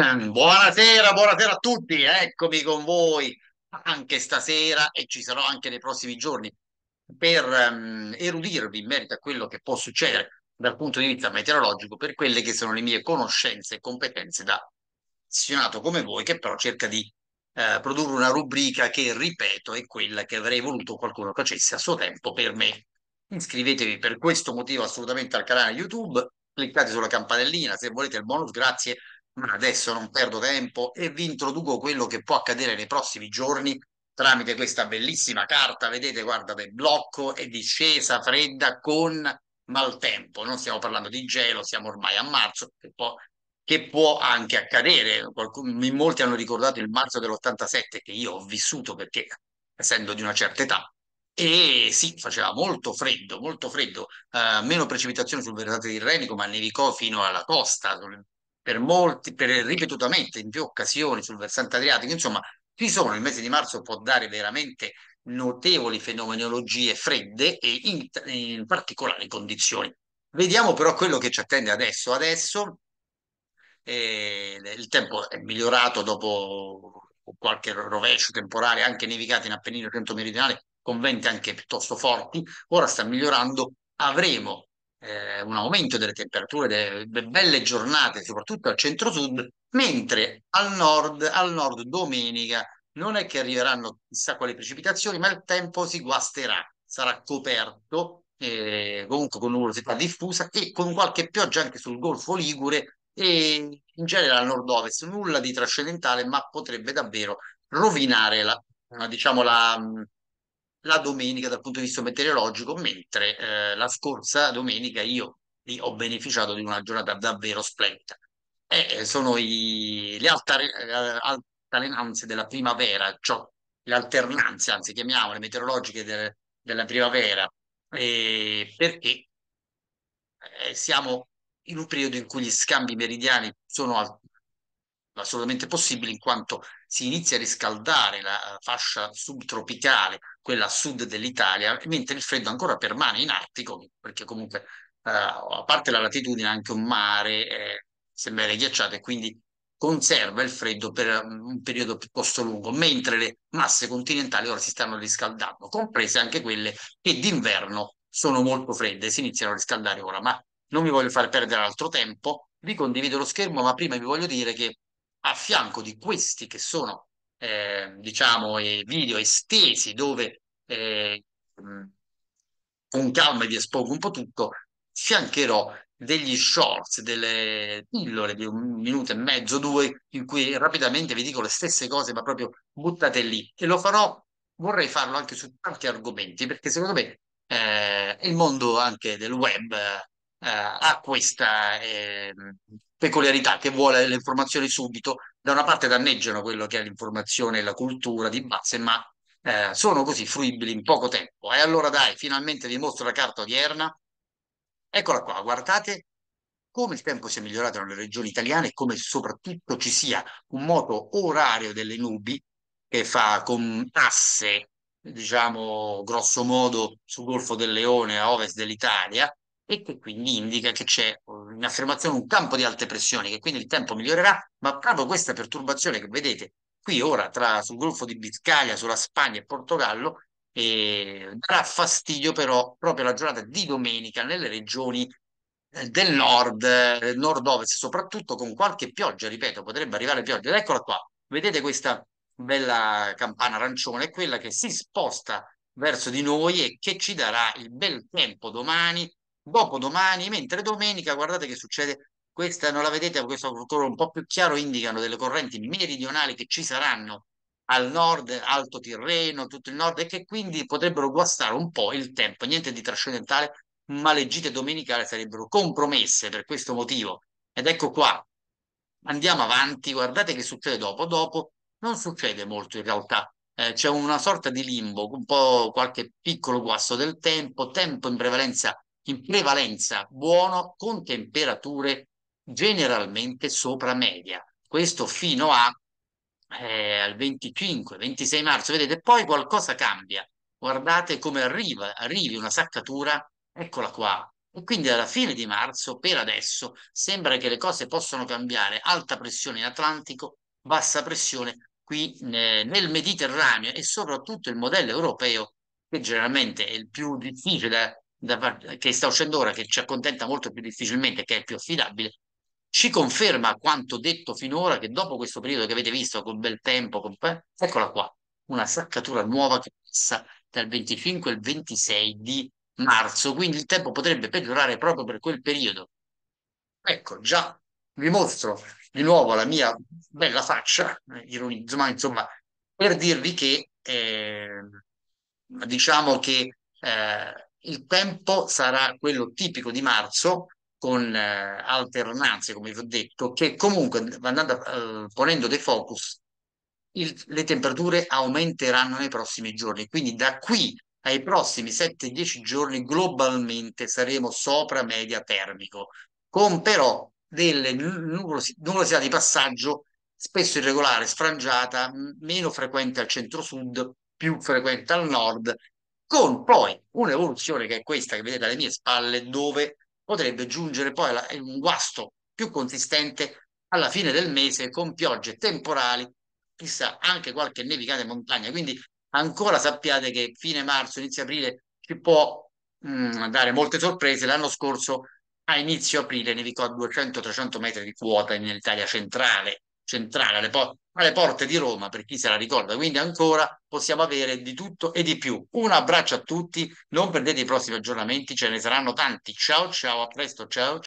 Mm, buonasera, buonasera a tutti, eccomi con voi anche stasera e ci sarò anche nei prossimi giorni per um, erudirvi in merito a quello che può succedere dal punto di vista meteorologico per quelle che sono le mie conoscenze e competenze da appassionato come voi che però cerca di eh, produrre una rubrica che, ripeto, è quella che avrei voluto qualcuno facesse a suo tempo per me. Iscrivetevi per questo motivo assolutamente al canale YouTube, cliccate sulla campanellina se volete il bonus, grazie adesso non perdo tempo e vi introduco quello che può accadere nei prossimi giorni tramite questa bellissima carta. Vedete, guardate, blocco e discesa fredda con maltempo. Non stiamo parlando di gelo, siamo ormai a marzo, che può, che può anche accadere. Qualcuno, molti hanno ricordato il marzo dell'87 che io ho vissuto perché, essendo di una certa età, e sì, faceva molto freddo, molto freddo, eh, meno precipitazioni sul versante tirrenico, ma nevicò fino alla costa, per molti, per ripetutamente in più occasioni sul versante adriatico, insomma, ci sono, il mese di marzo può dare veramente notevoli fenomenologie fredde e in, in particolari condizioni. Vediamo però quello che ci attende adesso. Adesso eh, il tempo è migliorato dopo qualche rovescio temporale, anche nevicate in Appennino centro meridionale, con venti anche piuttosto forti, ora sta migliorando, avremo eh, un aumento delle temperature, delle belle giornate, soprattutto al centro-sud, mentre al nord, al nord domenica non è che arriveranno chissà quali precipitazioni, ma il tempo si guasterà, sarà coperto eh, comunque con un'orosità diffusa e con qualche pioggia anche sul Golfo Ligure e in genere al nord-ovest, nulla di trascendentale, ma potrebbe davvero rovinare la, diciamo, la, la domenica dal punto di vista meteorologico, mentre eh, la scorsa domenica io ho beneficiato di una giornata davvero splendida. Eh, sono i, le altare, eh, altalenanze della primavera, cioè le alternanze, anzi chiamiamole meteorologiche de, della primavera, eh, perché siamo in un periodo in cui gli scambi meridiani sono assolutamente possibile in quanto si inizia a riscaldare la eh, fascia subtropicale, quella a sud dell'Italia, mentre il freddo ancora permane in Artico, perché comunque eh, a parte la latitudine anche un mare eh, sembra ghiacciato e quindi conserva il freddo per mm, un periodo piuttosto lungo, mentre le masse continentali ora si stanno riscaldando, comprese anche quelle che d'inverno sono molto fredde, si iniziano a riscaldare ora, ma non vi voglio far perdere altro tempo, vi condivido lo schermo, ma prima vi voglio dire che a fianco di questi che sono, eh, diciamo, i video estesi dove eh, mm, con calma vi espongo un po' tutto, fiancherò degli shorts, delle pillole di un minuto e mezzo, due, in cui rapidamente vi dico le stesse cose, ma proprio buttate lì. E lo farò, vorrei farlo anche su tanti argomenti, perché secondo me eh, il mondo anche del web eh, ha questa, eh, peculiarità che vuole le informazioni subito, da una parte danneggiano quello che è l'informazione e la cultura di base, ma eh, sono così fruibili in poco tempo. E allora dai, finalmente vi mostro la carta odierna. Eccola qua, guardate come il tempo si è migliorato nelle regioni italiane e come soprattutto ci sia un moto orario delle nubi che fa con asse, diciamo grosso modo, sul Golfo del Leone a ovest dell'Italia e che quindi indica che c'è eh, in affermazione un campo di alte pressioni, che quindi il tempo migliorerà, ma proprio questa perturbazione che vedete qui ora tra, sul Golfo di Biscaglia, sulla Spagna e Portogallo, eh, darà fastidio però proprio la giornata di domenica nelle regioni eh, del nord, eh, nord-ovest, soprattutto con qualche pioggia, ripeto, potrebbe arrivare pioggia. Ed eccola qua, vedete questa bella campana arancione, quella che si sposta verso di noi e che ci darà il bel tempo domani dopodomani, mentre domenica, guardate che succede, questa non la vedete, questo colore un po' più chiaro indicano delle correnti meridionali che ci saranno al nord, Alto Tirreno, tutto il nord, e che quindi potrebbero guastare un po' il tempo, niente di trascendentale, ma le gite domenicali sarebbero compromesse per questo motivo. Ed ecco qua, andiamo avanti, guardate che succede dopo, dopo non succede molto in realtà, eh, c'è una sorta di limbo, un po' qualche piccolo guasto del tempo, tempo in prevalenza in prevalenza buono con temperature generalmente sopra media. Questo fino a, eh, al 25-26 marzo. Vedete, poi qualcosa cambia. Guardate come arriva, arrivi una saccatura, eccola qua. E quindi alla fine di marzo, per adesso, sembra che le cose possano cambiare. Alta pressione in Atlantico, bassa pressione qui nel Mediterraneo e soprattutto il modello europeo, che generalmente è il più difficile da, che sta uscendo ora, che ci accontenta molto più difficilmente, che è più affidabile, ci conferma quanto detto finora che dopo questo periodo che avete visto con bel tempo, con... eccola qua, una saccatura nuova che passa dal 25 al 26 di marzo, quindi il tempo potrebbe peggiorare proprio per quel periodo. Ecco, già vi mostro di nuovo la mia bella faccia, ironizzo, ma insomma, per dirvi che eh, diciamo che eh, il tempo sarà quello tipico di marzo, con eh, alternanze, come vi ho detto, che comunque andando, eh, ponendo dei focus, il, le temperature aumenteranno nei prossimi giorni. Quindi da qui ai prossimi 7-10 giorni globalmente saremo sopra media termico, con però delle numerosi, numerosità di passaggio spesso irregolare, sfrangiata, meno frequente al centro-sud, più frequente al nord con poi un'evoluzione che è questa che vedete alle mie spalle, dove potrebbe giungere poi alla, un guasto più consistente alla fine del mese con piogge temporali, chissà anche qualche nevicata in montagna. Quindi ancora sappiate che fine marzo, inizio aprile ci può mh, mm, dare molte sorprese. L'anno scorso a inizio aprile nevicò a 200-300 metri di quota nell'Italia centrale, centrale, alle, por- alle porte di Roma, per chi se la ricorda. Quindi ancora possiamo avere di tutto e di più. Un abbraccio a tutti, non perdete i prossimi aggiornamenti, ce ne saranno tanti. Ciao ciao, a presto, ciao.